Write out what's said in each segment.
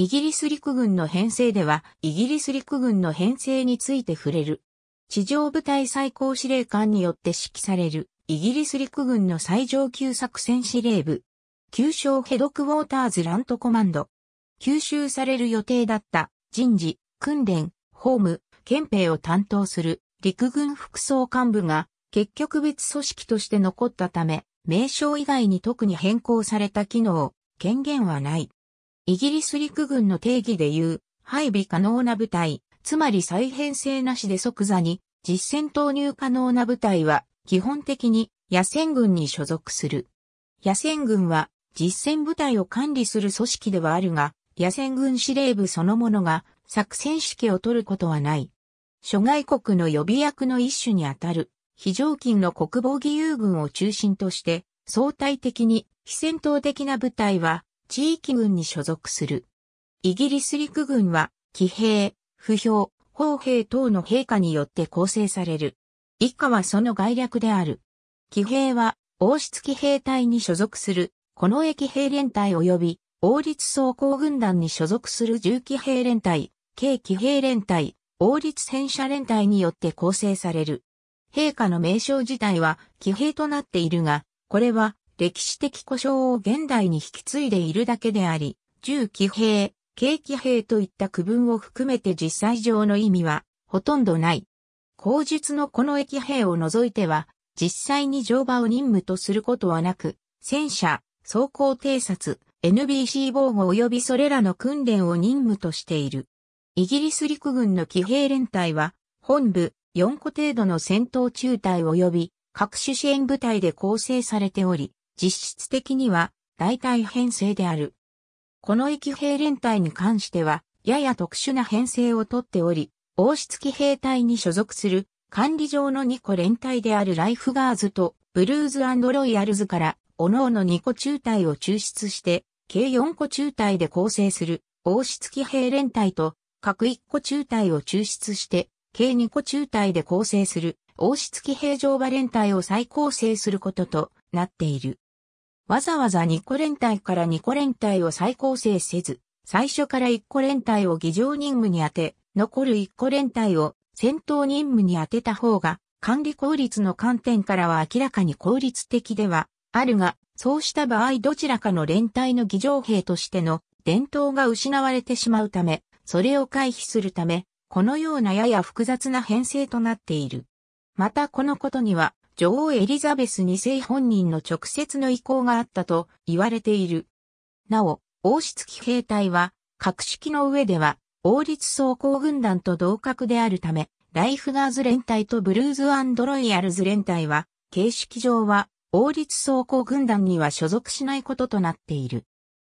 イギリス陸軍の編成では、イギリス陸軍の編成について触れる。地上部隊最高司令官によって指揮される、イギリス陸軍の最上級作戦司令部。旧称ヘドクウォーターズラントコマンド。吸収される予定だった人事、訓練、法務、憲兵を担当する陸軍副総幹部が結局別組織として残ったため、名称以外に特に変更された機能、権限はない。イギリス陸軍の定義でいう、配備可能な部隊、つまり再編成なしで即座に実戦投入可能な部隊は基本的に野戦軍に所属する。野戦軍は実戦部隊を管理する組織ではあるが、野戦軍司令部そのものが作戦指揮を取ることはない。諸外国の予備役の一種にあたる、非常勤の国防義勇軍を中心として、相対的に非戦闘的な部隊は地域軍に所属する。イギリス陸軍は、騎兵、不評、砲兵等の陛下によって構成される。以下はその概略である。騎兵は、王室騎兵隊に所属する、この駅兵連隊及び、王立装甲軍団に所属する重騎兵連隊、軽騎兵連隊、王立戦車連隊によって構成される。陛下の名称自体は騎兵となっているが、これは歴史的故障を現代に引き継いでいるだけであり、銃騎兵、軽騎兵といった区分を含めて実際上の意味はほとんどない。口述のこの駅兵を除いては、実際に乗馬を任務とすることはなく、戦車、走行偵察、NBC 防護及びそれらの訓練を任務としている。イギリス陸軍の騎兵連隊は、本部4個程度の戦闘中隊及び各種支援部隊で構成されており、実質的には大体編成である。この駅兵連隊に関しては、やや特殊な編成をとっており、王室騎兵隊に所属する管理上の2個連隊であるライフガーズとブルーズロイヤルズから、各々2個中隊を抽出して、計4個中隊で構成する王室騎兵連隊と、各1個中隊を抽出して、計2個中隊で構成する王室騎兵乗馬連隊を再構成することとなっている。わざわざ2個連隊から2個連隊を再構成せず、最初から1個連隊を議場任務に当て、残る1個連隊を戦闘任務に当てた方が、管理効率の観点からは明らかに効率的ではあるが、そうした場合どちらかの連隊の議場兵としての伝統が失われてしまうため、それを回避するため、このようなやや複雑な編成となっている。またこのことには、女王エリザベス2世本人の直接の意向があったと言われている。なお、王室騎兵隊は、格式の上では、王立装甲軍団と同格であるため、ライフガーズ連隊とブルーズロイヤルズ連隊は、形式上は、王立装甲軍団には所属しないこととなっている。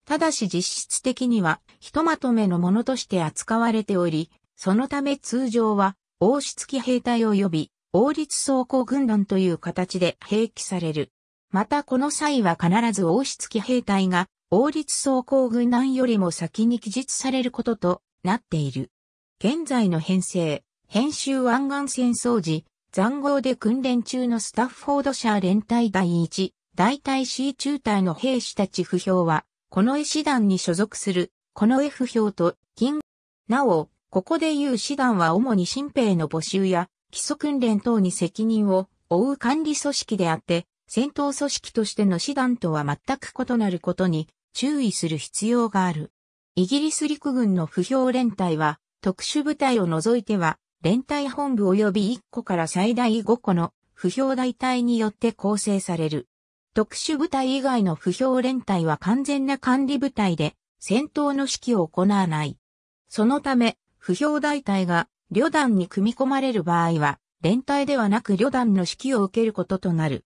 ただし実質的には、ひとまとめのものとして扱われており、そのため通常は、王室騎兵隊及び王立装甲軍団という形で併記される。またこの際は必ず王室機兵隊が王立装甲軍団よりも先に記述されることとなっている。現在の編成、編集湾岸戦争時、残壕で訓練中のスタッフォードシャー連隊第一、大隊 C 中隊の兵士たち不評は、この絵師団に所属する、この絵不評と、金。なお、ここでいう師団は主に新兵の募集や、基礎訓練等に責任を負う管理組織であって、戦闘組織としての手段とは全く異なることに注意する必要がある。イギリス陸軍の不評連隊は、特殊部隊を除いては、連隊本部及び1個から最大5個の不評大隊によって構成される。特殊部隊以外の不評連隊は完全な管理部隊で、戦闘の指揮を行わない。そのため、不評大隊が旅団に組み込まれる場合は、連隊ではなく旅団の指揮を受けることとなる。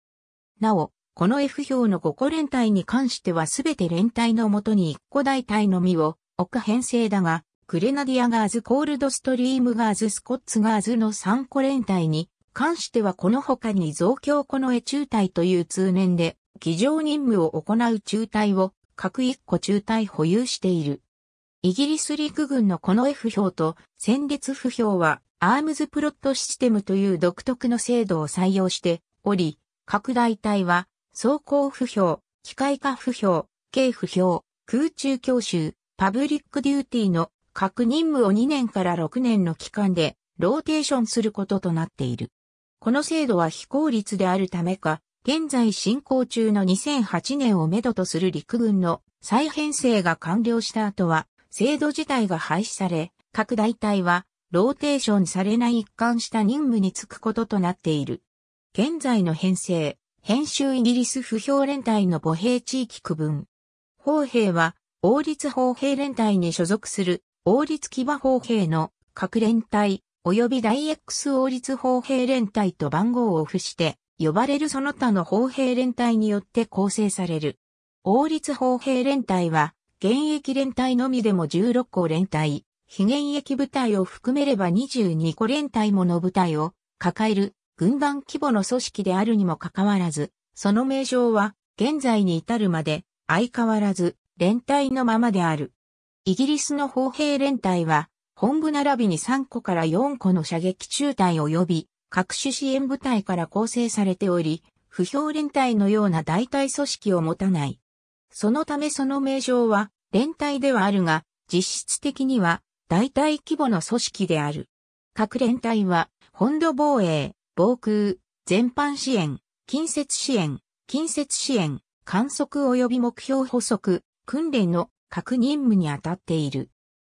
なお、この F 表の5個連隊に関してはすべて連隊のもとに1個大隊のみを置く編成だが、グレナディアガーズコールドストリームガーズスコッツガーズの3個連隊に関してはこの他に増強この絵中隊という通年で、議上任務を行う中隊を各1個中隊保有している。イギリス陸軍のこの F 表と戦列不表はアームズプロットシステムという独特の制度を採用しており、拡大体は装甲不表、機械化不表、軽不表、空中教習、パブリックデューティーの各任務を2年から6年の期間でローテーションすることとなっている。この制度は非効率であるためか、現在進行中の2008年をめどとする陸軍の再編成が完了した後は、制度自体が廃止され、各大隊はローテーションされない一貫した任務に就くこととなっている。現在の編成、編集イギリス不評連隊の母兵地域区分。砲兵は、王立砲兵連隊に所属する、王立騎馬砲兵の各連隊、及び大 X 王立砲兵連隊と番号を付して、呼ばれるその他の砲兵連隊によって構成される。王立砲兵連隊は、現役連隊のみでも16個連隊、非現役部隊を含めれば22個連隊もの部隊を抱える軍団規模の組織であるにもかかわらず、その名称は現在に至るまで相変わらず連隊のままである。イギリスの砲兵連隊は本部並びに3個から4個の射撃中隊及び各種支援部隊から構成されており、不評連隊のような代替組織を持たない。そのためその名称は連帯ではあるが、実質的には大体規模の組織である。各連帯は、本土防衛、防空、全般支援、近接支援、近接支援、観測及び目標補足、訓練の各任務に当たっている。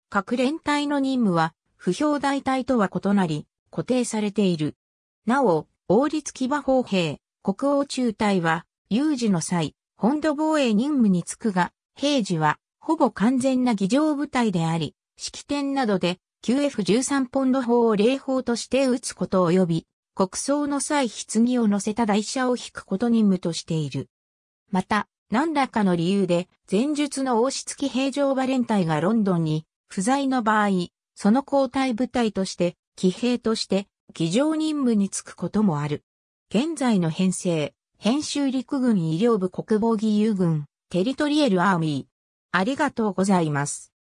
各連帯の任務は、不評代替とは異なり、固定されている。なお、王立騎馬砲兵、国王中隊は、有事の際、本土防衛任務に就くが、平時は、ほぼ完全な議場部隊であり、式典などで QF13 ポンド砲を礼砲として撃つこと及び、国葬の際棺を乗せた台車を引くこと任務としている。また、何らかの理由で、前述の王室騎兵場バレンタイがロンドンに不在の場合、その交代部隊として、騎兵として、議場任務に就くこともある。現在の編成、編集陸軍医療部国防義勇軍、テリトリエルアーミー、ありがとうございます。